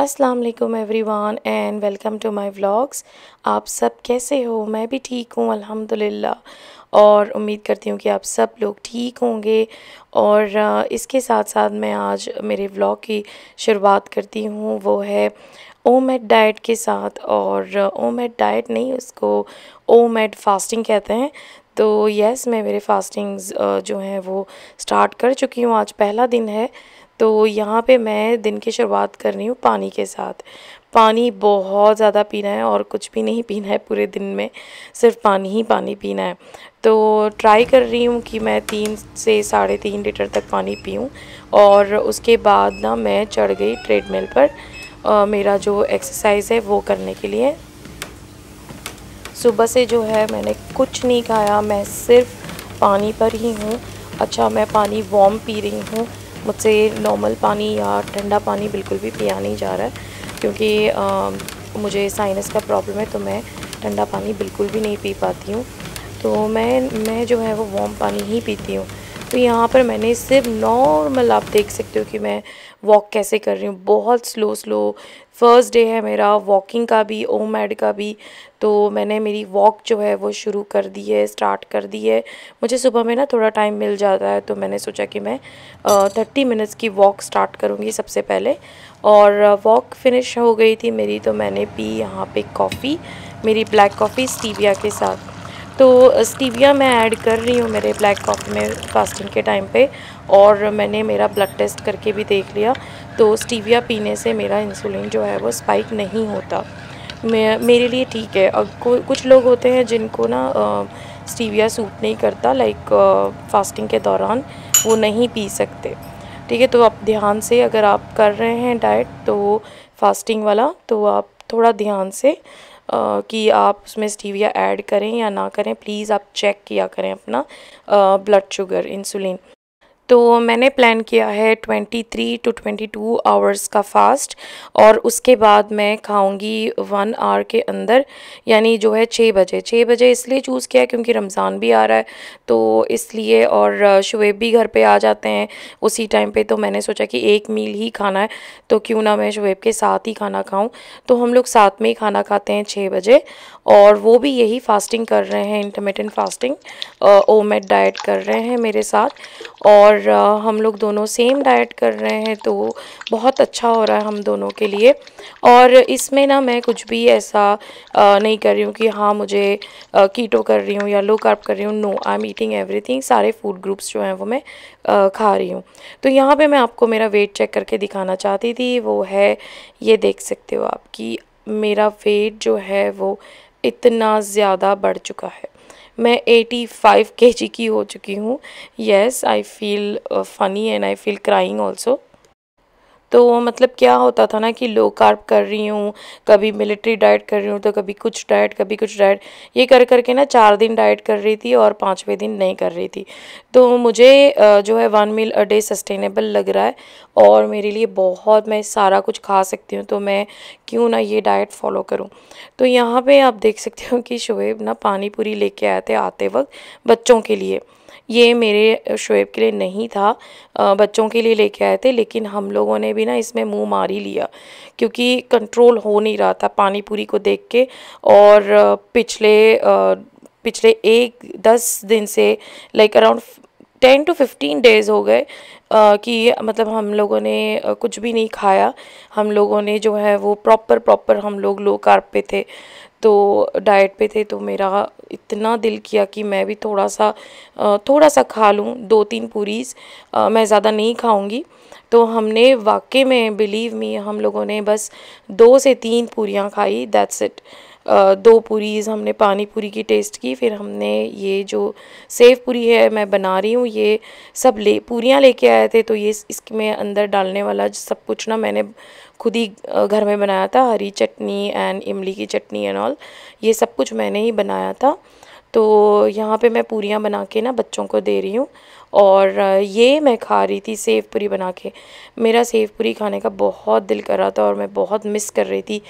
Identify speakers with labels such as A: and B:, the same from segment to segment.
A: अस्सलाम वालेकुम everyone and welcome to my vlogs आप सब कैसे हो मैं भी ठीक हूँ अल्हम्दुलिल्लाह और उम्मीद करती हूँ कि आप सब लोग ठीक होंगे और इसके साथ साथ मैं आज मेरे व्लॉग की शुरुआत करती हूँ वो है ओमेड डाइट के साथ और ओमेड डाइट नहीं उसको ओमेड फास्टिंग कहते हैं तो यस मैं मेरे फास्टिंग्स जो हैं वो स्टार्ट कर चुकी हूँ आज पहला दिन है तो यहाँ पे मैं दिन की शुरुआत कर रही हूँ पानी के साथ पानी बहुत ज़्यादा पीना है और कुछ भी नहीं पीना है पूरे दिन में सिर्फ पानी ही पानी पीना है तो ट्राई कर रही हूँ कि मैं तीन से साढ़े तीन लीटर तक पानी पीऊँ और उसके बाद ना मैं चढ़ गई ट्रेडमिल पर आ, मेरा जो एक्सरसाइज है वो करने के लिए सुबह से जो है मैंने कुछ नहीं खाया मैं सिर्फ पानी पर ही हूँ अच्छा मैं पानी वॉम पी रही हूँ मुझसे नॉर्मल पानी या ठंडा पानी बिल्कुल भी पिया नहीं जा रहा है क्योंकि आ, मुझे साइनस का प्रॉब्लम है तो मैं ठंडा पानी बिल्कुल भी नहीं पी पाती हूँ तो मैं मैं जो है वो वॉम पानी ही पीती हूँ तो यहाँ पर मैंने सिर्फ नॉर्मल आप देख सकते हो कि मैं वॉक कैसे कर रही हूँ बहुत स्लो स्लो फर्स्ट डे है मेरा वॉकिंग का भी ओम एड का भी तो मैंने मेरी वॉक जो है वो शुरू कर दी है स्टार्ट कर दी है मुझे सुबह में ना थोड़ा टाइम मिल जाता है तो मैंने सोचा कि मैं थर्टी मिनट्स की वॉक स्टार्ट करूँगी सबसे पहले और वॉक फिनिश हो गई थी मेरी तो मैंने पी यहाँ पे कॉफ़ी मेरी ब्लैक कॉफ़ी स्टीविया के साथ तो स्टीविया मैं ऐड कर रही हूँ मेरे ब्लैक कॉफ़ी में फास्टिंग के टाइम पे और मैंने मेरा ब्लड टेस्ट करके भी देख लिया तो स्टीविया पीने से मेरा इंसुलिन जो है वो स्पाइक नहीं होता मेरे लिए ठीक है और कुछ लोग होते हैं जिनको ना स्टीविया सूट नहीं करता लाइक फास्टिंग के दौरान वो नहीं पी सकते ठीक है तो आप ध्यान से अगर आप कर रहे हैं डाइट तो फास्टिंग वाला तो आप थोड़ा ध्यान से कि आप उसमें स्टीविया ऐड करें या ना करें प्लीज़ आप चेक किया करें अपना ब्लड शुगर इंसुलिन तो मैंने प्लान किया है 23 टू ट्वेंटी आवर्स का फास्ट और उसके बाद मैं खाऊंगी वन आवर के अंदर यानी जो है छः बजे छः बजे इसलिए चूज़ किया क्योंकि रमज़ान भी आ रहा है तो इसलिए और शुएब भी घर पे आ जाते हैं उसी टाइम पे तो मैंने सोचा कि एक मील ही खाना है तो क्यों ना मैं शुएब के साथ ही खाना खाऊँ तो हम लोग साथ में ही खाना खाते हैं छः बजे और वो भी यही फास्टिंग कर रहे हैं इंटरमीडियट फास्टिंग ओमेट डाइट कर रहे हैं मेरे साथ और और हम लोग दोनों सेम डाइट कर रहे हैं तो बहुत अच्छा हो रहा है हम दोनों के लिए और इसमें ना मैं कुछ भी ऐसा नहीं कर रही हूँ कि हाँ मुझे कीटो कर रही हूँ या लो कार्प कर रही हूँ no I am eating everything सारे फूड ग्रुप्स जो हैं वो मैं खा रही हूँ तो यहाँ पर मैं आपको मेरा वेट चेक करके दिखाना चाहती थी वो है ये देख सकते हो आप कि मेरा वेट जो है वो इतना ज़्यादा बढ़ चुका है मैं 85 kg की हो चुकी हूँ yes I feel funny and I feel crying also तो मतलब क्या होता था ना कि लो कार्ब कर रही हूँ कभी मिलिट्री डाइट कर रही हूँ तो कभी कुछ डाइट कभी कुछ डाइट ये कर करके ना चार दिन डाइट कर रही थी और पाँचवें दिन नहीं कर रही थी तो मुझे जो है one meal a day sustainable लग रहा है और मेरे लिए बहुत मैं सारा कुछ खा सकती हूँ तो मैं क्यों ना ये डाइट फॉलो करूँ तो यहाँ पर आप देख सकते हो कि शुएब ना पानी पूरी लेके आए थे आते वक्त बच्चों के लिए ये मेरे शुएब के लिए नहीं था बच्चों के लिए लेके आए थे लेकिन हम लोगों ने भी ना इसमें मुंह मार ही लिया क्योंकि कंट्रोल हो नहीं रहा था पानी पूरी को देख के और पिछले पिछले एक दस दिन से like around ten to fifteen days हो गए कि मतलब हम लोगों ने कुछ भी नहीं खाया हम लोगों ने जो है वो प्रॉपर प्रॉपर हम लोग लो कार्प पे थे तो डाइट पे थे तो मेरा इतना दिल किया कि मैं भी थोड़ा सा थोड़ा सा खा लूँ दो तीन पूरीज मैं ज़्यादा नहीं खाऊँगी तो हमने वाकई में बिलीव मी हम लोगों ने बस दो से तीन पूरियाँ खाई दैट्स इट दो पूरीज हमने पानी पूरी की टेस्ट की फिर हमने ये जो सेव पूरी है मैं बना रही हूँ ये सब ले पूरियाँ लेके आए थे तो ये इसमें अंदर डालने वाला सब कुछ ना मैंने खुद ही घर में बनाया था हरी चटनी एंड इमली की चटनी एंड ऑल ये सब कुछ मैंने ही बनाया था तो यहाँ पे मैं पूरियाँ बना के ना बच्चों को दे रही हूँ और ये मैं खा रही थी सेव पूरी बना के मेरा सेव पूरी खाने का बहुत दिल कर रहा था और मैं बहुत मिस कर रही थी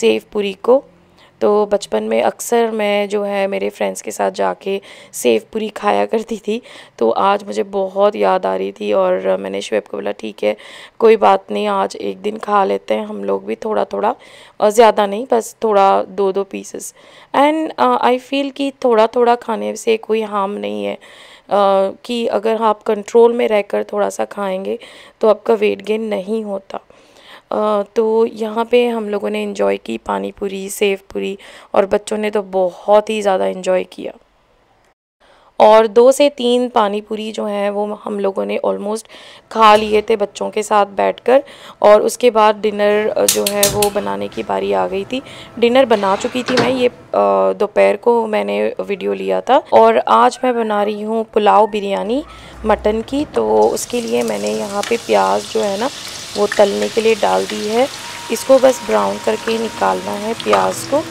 A: सेव पूरी को तो बचपन में अक्सर मैं जो है मेरे फ्रेंड्स के साथ जाके सेव पूरी खाया करती थी तो आज मुझे बहुत याद आ रही थी और मैंने शुएब को बोला ठीक है कोई बात नहीं आज एक दिन खा लेते हैं हम लोग भी थोड़ा थोड़ा और ज़्यादा नहीं बस थोड़ा दो दो पीसेस एंड आई फील कि थोड़ा थोड़ा खाने से कोई हार्म नहीं है uh, कि अगर आप कंट्रोल में रहकर थोड़ा सा खाएंगे तो आपका वेट गेन नहीं होता तो यहाँ पे हम लोगों ने इन्जॉय की पानी पूरी सेव पूरी और बच्चों ने तो बहुत ही ज़्यादा इन्जॉय किया और दो से तीन पानी पूरी जो हैं वो हम लोगों ने ऑलमोस्ट खा लिए थे बच्चों के साथ बैठकर और उसके बाद डिनर जो है वो बनाने की बारी आ गई थी डिनर बना चुकी थी मैं ये दोपहर को मैंने वीडियो लिया था और आज मैं बना रही हूँ पुलाव बिरयानी मटन की तो उसके लिए मैंने यहाँ पे प्याज जो है ना वो तलने के लिए डाल दी है इसको बस ब्राउन करके निकालना है प्याज को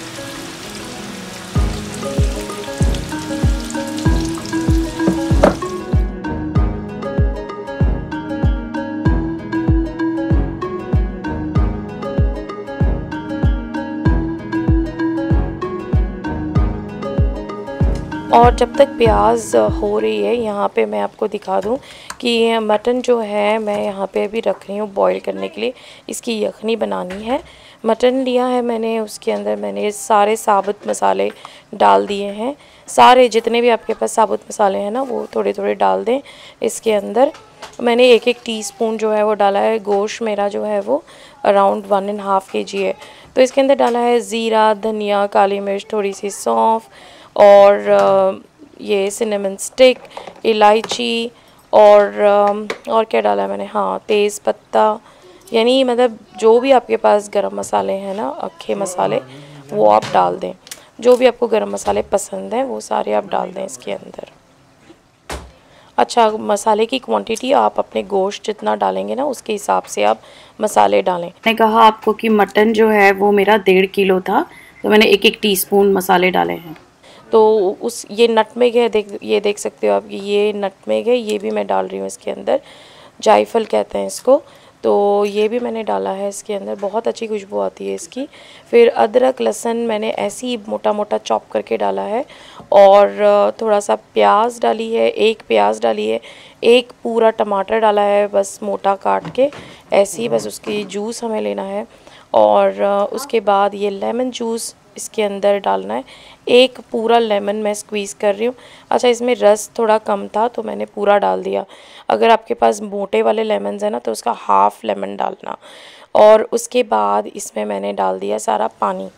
A: जब तक प्याज हो रही है यहाँ पे मैं आपको दिखा दूँ कि मटन जो है मैं यहाँ पे अभी रख रही हूँ बॉईल करने के लिए इसकी यखनी बनानी है मटन लिया है मैंने उसके अंदर मैंने सारे साबुत मसाले डाल दिए हैं सारे जितने भी आपके पास साबुत मसाले हैं ना वो थोड़े थोड़े डाल दें इसके अंदर मैंने एक एक टीस्पून जो है वो डाला है गोश्त मेरा जो है वो अराउंड वन एंड हाफ़ के जी है तो इसके अंदर डाला है ज़ीरा धनिया काली मिर्च थोड़ी सी सौंफ और ये सिनेमन स्टिक इलायची और um, और क्या डाला है मैंने हाँ तेज़ पत्ता यानी मतलब जो भी आपके पास गरम मसाले हैं ना अखे मसाले वो आप डाल दें जो भी आपको गरम मसाले पसंद हैं वो सारे आप डाल दें इसके अंदर अच्छा मसाले की क्वांटिटी आप अपने गोश्त जितना डालेंगे ना उसके हिसाब से आप मसाले डालें मैंने कहा आपको कि मटन जो है वो मेरा डेढ़ किलो था तो मैंने एक एक टीस्पून मसाले डाले हैं तो उस ये नटमेग है देख ये देख सकते हो आप ये नटमेग है ये भी मैं डाल रही हूँ इसके अंदर जायफल कहते हैं इसको तो ये भी मैंने डाला है इसके अंदर बहुत अच्छी खुशबू आती है इसकी फिर अदरक लहसन मैंने ऐसे ही मोटा मोटा चॉप करके डाला है और थोड़ा सा प्याज डाली है एक प्याज डाली है एक पूरा टमाटर डाला है बस मोटा काट के ऐसे ही बस उसकी जूस हमें लेना है और उसके बाद ये लेमन जूस इसके अंदर डालना है एक पूरा लेमन मैं स्क्वीज़ कर रही हूँ अच्छा इसमें रस थोड़ा कम था तो मैंने पूरा डाल दिया अगर आपके पास मोटे वाले लेमन हैं ना तो उसका हाफ़ लेमन डालना और उसके बाद इसमें मैंने डाल दिया सारा पानी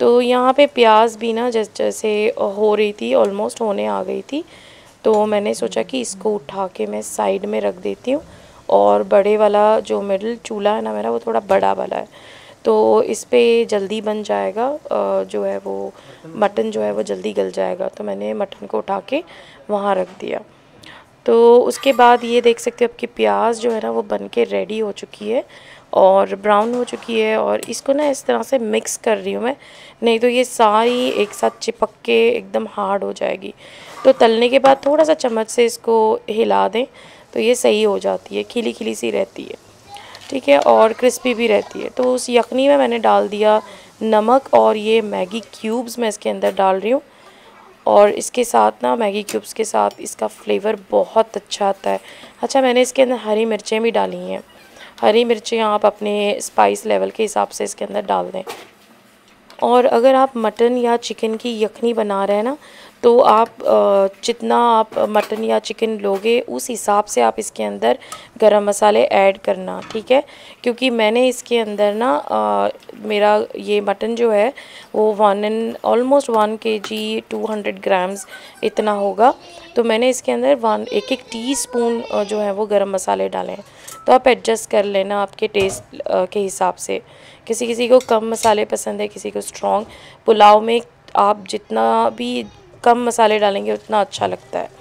A: तो यहाँ पे प्याज भी ना जैसे हो रही थी ऑलमोस्ट होने आ गई थी तो मैंने सोचा कि इसको उठा के मैं साइड में रख देती हूँ और बड़े वाला जो मिडल चूल्हा है ना मेरा वो थोड़ा बड़ा वाला है तो इस पर जल्दी बन जाएगा जो है वो मटन जो है वो जल्दी गल जाएगा तो मैंने मटन को उठा के वहाँ रख दिया तो उसके बाद ये देख सकते हो आपकी प्याज जो है ना वो बन के रेडी हो चुकी है और ब्राउन हो चुकी है और इसको ना इस तरह से मिक्स कर रही हूँ मैं नहीं तो ये सारी एक साथ चिपक के एकदम हार्ड हो जाएगी तो तलने के बाद थोड़ा सा चम्मच से इसको हिला दें तो ये सही हो जाती है खिली खिली सी रहती है ठीक है और क्रिस्पी भी रहती है तो उस यखनी में मैंने डाल दिया नमक और ये मैगी क्यूब्स मैं इसके अंदर डाल रही हूँ और इसके साथ ना मैगी क्यूब्स के साथ इसका फ्लेवर बहुत अच्छा आता है अच्छा मैंने इसके अंदर हरी मिर्चें भी डाली हैं हरी मिर्चें आप अपने स्पाइस लेवल के हिसाब से इसके अंदर डाल दें और अगर आप मटन या चिकन की यखनी बना रहे हैं ना तो आप जितना आप मटन या चिकन लोगे उस हिसाब से आप इसके अंदर गरम मसाले ऐड करना ठीक है क्योंकि मैंने इसके अंदर ना मेरा ये मटन जो है वो वन एंड ऑलमोस्ट वन के जी टू हंड्रेड ग्राम्स इतना होगा तो मैंने इसके अंदर वन एक एक टीस्पून जो है वो गरम मसाले डाले हैं तो आप एडजस्ट कर लेना आपके टेस्ट के हिसाब से किसी किसी को कम मसाले पसंद है किसी को स्ट्रॉन्ग पुलाव में आप जितना भी कम मसाले डालेंगे उतना अच्छा लगता है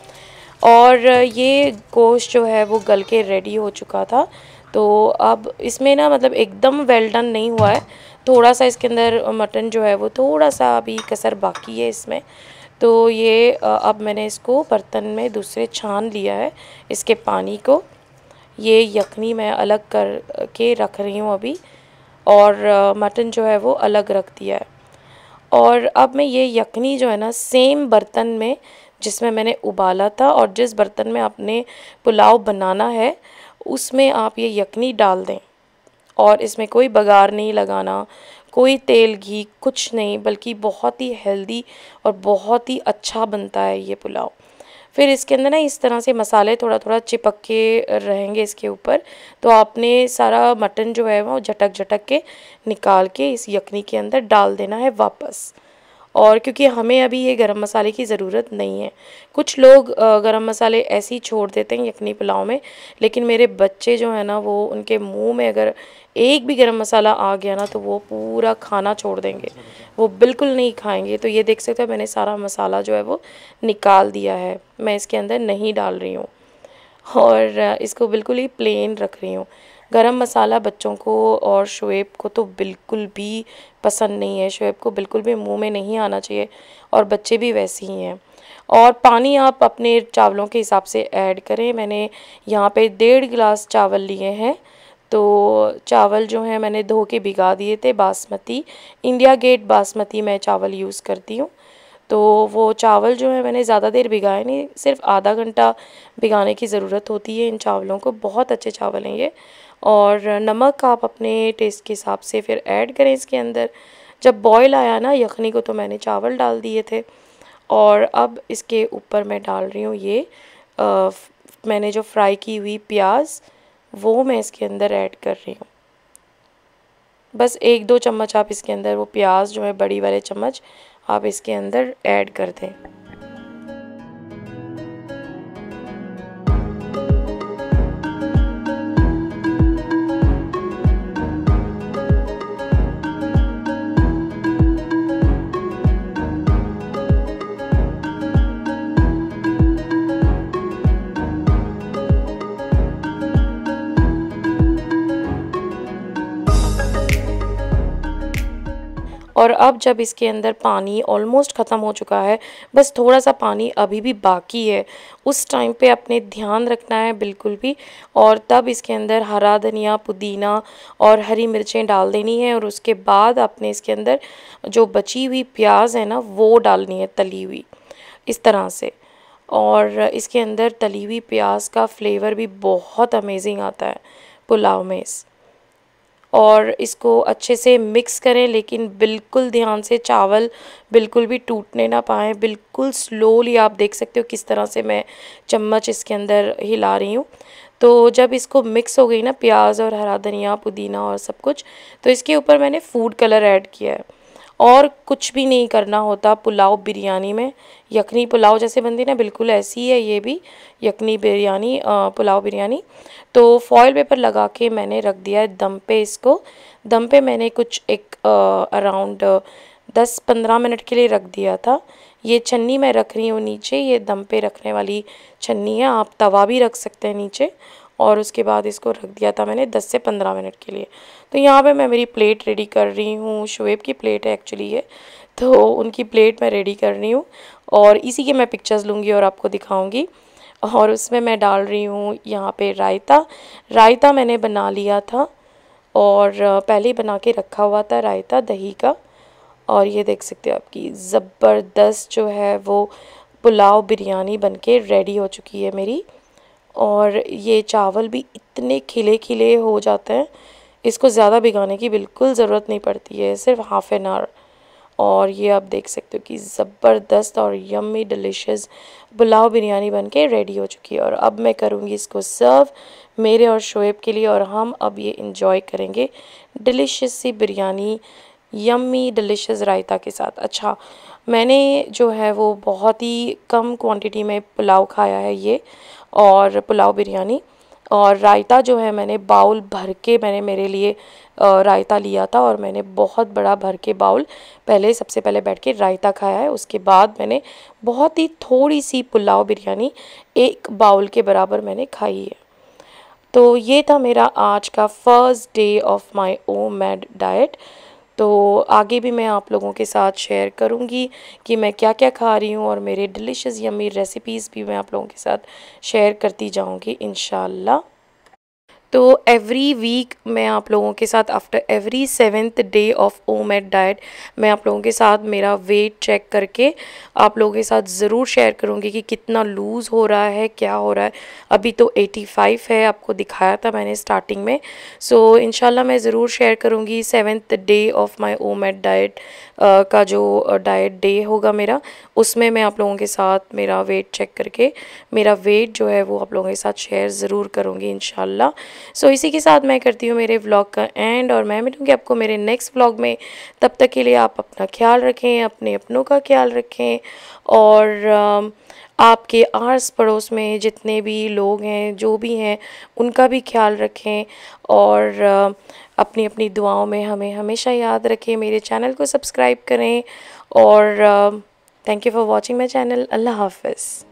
A: और ये गोश्त जो है वो गल के रेडी हो चुका था तो अब इसमें ना मतलब एकदम वेल डन नहीं हुआ है थोड़ा सा इसके अंदर मटन जो है वो थोड़ा सा अभी कसर बाकी है इसमें तो ये अब मैंने इसको बर्तन में दूसरे छान लिया है इसके पानी को ये यखनी मैं अलग कर के रख रही हूँ अभी और मटन जो है वो अलग रख दिया है और अब मैं ये यखनी जो है ना सेम बर्तन में जिसमें मैंने उबाला था और जिस बर्तन में आपने पुलाव बनाना है उसमें आप ये यखनी डाल दें और इसमें कोई बगार नहीं लगाना कोई तेल घी कुछ नहीं बल्कि बहुत ही हेल्दी और बहुत ही अच्छा बनता है ये पुलाव फिर इसके अंदर ना इस तरह से मसाले थोड़ा थोड़ा चिपक के रहेंगे इसके ऊपर तो आपने सारा मटन जो है वो झटक झटक के निकाल के इस यखनी के अंदर डाल देना है वापस और क्योंकि हमें अभी ये गरम मसाले की ज़रूरत नहीं है कुछ लोग गरम मसाले ऐसे ही छोड़ देते हैं यखनी पुलाव में लेकिन मेरे बच्चे जो है ना वो उनके मुंह में अगर एक भी गरम मसाला आ गया ना तो वो पूरा खाना छोड़ देंगे वो बिल्कुल नहीं खाएंगे तो ये देख सकते हो मैंने सारा मसाला जो है वो निकाल दिया है मैं इसके अंदर नहीं डाल रही हूँ और इसको बिल्कुल ही प्लेन रख रही हूँ गरम मसाला बच्चों को और शुएब को तो बिल्कुल भी पसंद नहीं है शुएब को बिल्कुल भी मुँह में नहीं आना चाहिए और बच्चे भी वैसे ही हैं और पानी आप अपने चावलों के हिसाब से ऐड करें मैंने यहाँ पे डेढ़ गिलास चावल लिए हैं तो चावल जो है मैंने धो के भिगा दिए थे बासमती इंडिया गेट बासमती मैं चावल यूज़ करती हूँ तो वो चावल जो है मैंने ज़्यादा देर भिगाए नहीं सिर्फ आधा घंटा भिगाने की ज़रूरत होती है इन चावलों को बहुत अच्छे चावल हैं ये और नमक आप अपने टेस्ट के हिसाब से फिर ऐड करें इसके अंदर जब बॉयल आया ना यखनी को तो मैंने चावल डाल दिए थे और अब इसके ऊपर मैं डाल रही हूँ ये आ, मैंने जो फ्राई की हुई प्याज़ वो मैं इसके अंदर ऐड कर रही हूँ बस एक दो चम्मच आप इसके अंदर वो प्याज जो है बड़ी वाले चम्मच आप इसके अंदर ऐड कर दें अब जब इसके अंदर पानी ऑलमोस्ट ख़त्म हो चुका है बस थोड़ा सा पानी अभी भी बाकी है उस टाइम पे अपने ध्यान रखना है बिल्कुल भी और तब इसके अंदर हरा धनिया पुदीना और हरी मिर्चें डाल देनी है और उसके बाद आपने इसके अंदर जो बची हुई प्याज है ना वो डालनी है तली हुई इस तरह से और इसके अंदर तली हुई प्याज का फ्लेवर भी बहुत अमेजिंग आता है पुलाव में इस और इसको अच्छे से मिक्स करें लेकिन बिल्कुल ध्यान से चावल बिल्कुल भी टूटने ना पाए बिल्कुल स्लोली आप देख सकते हो किस तरह से मैं चम्मच इसके अंदर हिला रही हूँ तो जब इसको मिक्स हो गई ना प्याज और हरा धनिया पुदीना और सब कुछ तो इसके ऊपर मैंने फूड कलर ऐड किया है और कुछ भी नहीं करना होता पुलाव बिरयानी में यखनी पुलाव जैसे बनती ना बिल्कुल ऐसी ही है ये भी यखनी बिरयानी पुलाव बिरयानी तो फॉयल पेपर लगा के मैंने रख दिया है दम पे इसको दम पे मैंने कुछ एक अराउंड दस पंद्रह मिनट के लिए रख दिया था ये छन्नी मैं रख रही हूँ नीचे ये दम पे रखने वाली छन्नी है आप तवा भी रख सकते हैं नीचे और उसके बाद इसको रख दिया था मैंने दस से पंद्रह मिनट के लिए तो यहाँ पे मैं मेरी प्लेट रेडी कर रही हूँ शुएब की प्लेट है एक्चुअली ये तो उनकी प्लेट मैं रेडी कर रही हूँ और इसी के मैं पिक्चर्स लूँगी और आपको दिखाऊँगी और उसमें मैं डाल रही हूँ यहाँ पर रायता रायता मैंने बना लिया था और पहले ही बना के रखा हुआ था रायता दही का और ये देख सकते हो आपकी ज़बरदस्त जो है वो पुलाव बिरयानी बनके रेडी हो चुकी है मेरी और ये चावल भी इतने खिले खिले हो जाते हैं इसको ज़्यादा भिगाने की बिल्कुल ज़रूरत नहीं पड़ती है सिर्फ हाफ़ एन आवर और ये आप देख सकते हो कि ज़बरदस्त और यम्मी डिलीशियस पुलाव बिरयानी बन के रेडी हो चुकी है और अब मैं करूँगी इसको सर्व मेरे और शोएब के लिए और हम अब ये इन्जॉय करेंगे डिलीशियस सी बिरयानी यम्मी डिलीशियस रायता के साथ अच्छा मैंने जो है वो बहुत ही कम क्वांटिटी में पुलाव खाया है ये और पुलाव बिरयानी और रायता जो है मैंने बाउल भर के मैंने मेरे लिए रायता लिया था और मैंने बहुत बड़ा भर के बाउल पहले सबसे पहले बैठ के रायता खाया है उसके बाद मैंने बहुत ही थोड़ी सी पुलाव बिरयानी एक बाउल के बराबर मैंने खाई है तो ये था मेरा आज का first day of my OMAD diet तो आगे भी मैं आप लोगों के साथ शेयर करूँगी कि मैं क्या क्या खा रही हूँ और मेरे डिलिशियस यमी रेसिपीज़ भी मैं आप लोगों के साथ शेयर करती जाऊँगी इन तो एवरी वीक मैं आप लोगों के साथ after every seventh day of OMAD diet मैं आप लोगों के साथ मेरा वेट चेक करके आप लोगों के साथ ज़रूर शेयर करूँगी कि कितना लूज़ हो रहा है क्या हो रहा है अभी तो 85 है आपको दिखाया था मैंने स्टार्टिंग में सो so, इनशाला मैं ज़रूर शेयर करूँगी seventh day of my OMAD diet का जो डाइट डे होगा मेरा उसमें मैं आप लोगों के साथ मेरा वेट चेक करके मेरा वेट जो है वो आप लोगों के साथ शेयर ज़रूर करूँगी इनशाला सो so, इसी के साथ मैं करती हूँ मेरे व्लॉग का एंड और मैं मिलूँगी आपको मेरे नेक्स्ट व्लॉग में तब तक के लिए आप अपना ख्याल रखें अपने अपनों का ख्याल रखें और आपके आस पड़ोस में जितने भी लोग हैं जो भी हैं उनका भी ख्याल रखें और अपनी अपनी दुआओं में हमें हमेशा याद रखें मेरे चैनल को सब्सक्राइब करें और thank you for watching my channel अल्लाह हाफिज़